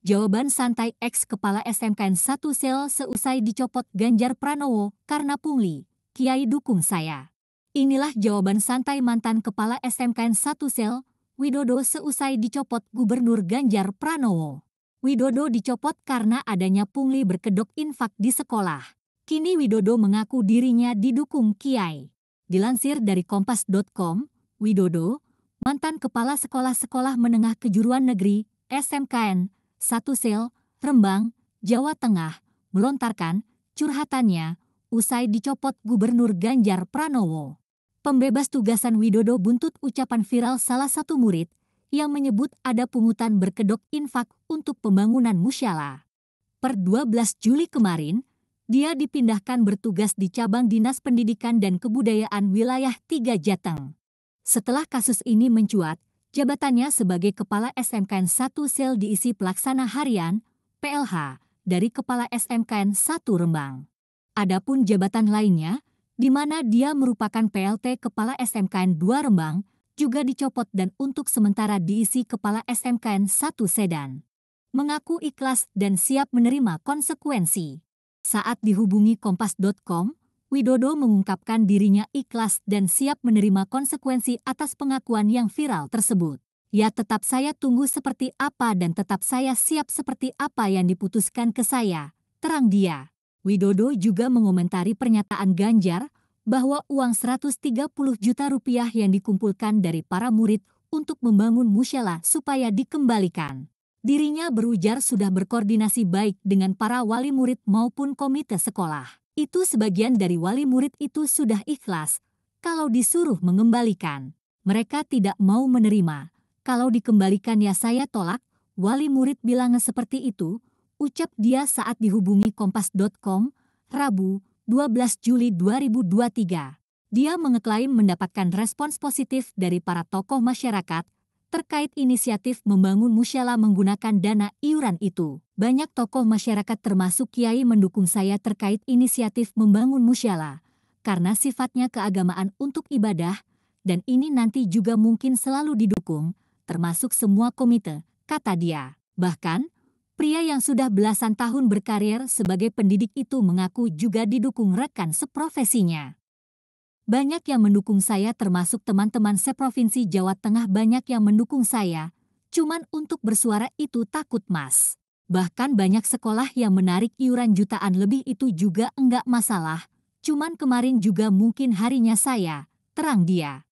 Jawaban santai ex kepala SMKN 1 Sel seusai dicopot Ganjar Pranowo karena pungli. Kiai dukung saya. Inilah jawaban santai mantan kepala SMKN 1 Sel, Widodo seusai dicopot Gubernur Ganjar Pranowo. Widodo dicopot karena adanya pungli berkedok infak di sekolah. Kini Widodo mengaku dirinya didukung Kiai. Dilansir dari kompas.com, Widodo, mantan kepala sekolah-sekolah menengah kejuruan negeri, SMKN, satu Sel, Rembang, Jawa Tengah, melontarkan curhatannya usai dicopot Gubernur Ganjar Pranowo. Pembebas tugasan Widodo buntut ucapan viral salah satu murid yang menyebut ada pungutan berkedok infak untuk pembangunan musyala. Per 12 Juli kemarin, dia dipindahkan bertugas di cabang Dinas Pendidikan dan Kebudayaan Wilayah Tiga Jateng. Setelah kasus ini mencuat, Jabatannya sebagai Kepala SMKN 1 Sel diisi Pelaksana Harian, PLH, dari Kepala SMKN 1 Rembang. Adapun jabatan lainnya, di mana dia merupakan PLT Kepala SMKN 2 Rembang, juga dicopot dan untuk sementara diisi Kepala SMKN 1 Sedan. Mengaku ikhlas dan siap menerima konsekuensi. Saat dihubungi kompas.com, Widodo mengungkapkan dirinya ikhlas dan siap menerima konsekuensi atas pengakuan yang viral tersebut. Ya tetap saya tunggu seperti apa dan tetap saya siap seperti apa yang diputuskan ke saya, terang dia. Widodo juga mengomentari pernyataan Ganjar bahwa uang 130 juta rupiah yang dikumpulkan dari para murid untuk membangun musyala supaya dikembalikan. Dirinya berujar sudah berkoordinasi baik dengan para wali murid maupun komite sekolah itu sebagian dari wali murid itu sudah ikhlas kalau disuruh mengembalikan. Mereka tidak mau menerima. Kalau dikembalikan ya saya tolak, wali murid bilang seperti itu, ucap dia saat dihubungi kompas.com, Rabu, 12 Juli 2023. Dia mengeklaim mendapatkan respons positif dari para tokoh masyarakat, terkait inisiatif membangun musyala menggunakan dana iuran itu. Banyak tokoh masyarakat termasuk kiai mendukung saya terkait inisiatif membangun musyala karena sifatnya keagamaan untuk ibadah dan ini nanti juga mungkin selalu didukung termasuk semua komite, kata dia. Bahkan, pria yang sudah belasan tahun berkarir sebagai pendidik itu mengaku juga didukung rekan seprofesinya. Banyak yang mendukung saya termasuk teman-teman seprovinsi Jawa Tengah banyak yang mendukung saya, cuman untuk bersuara itu takut mas. Bahkan banyak sekolah yang menarik iuran jutaan lebih itu juga enggak masalah, cuman kemarin juga mungkin harinya saya, terang dia.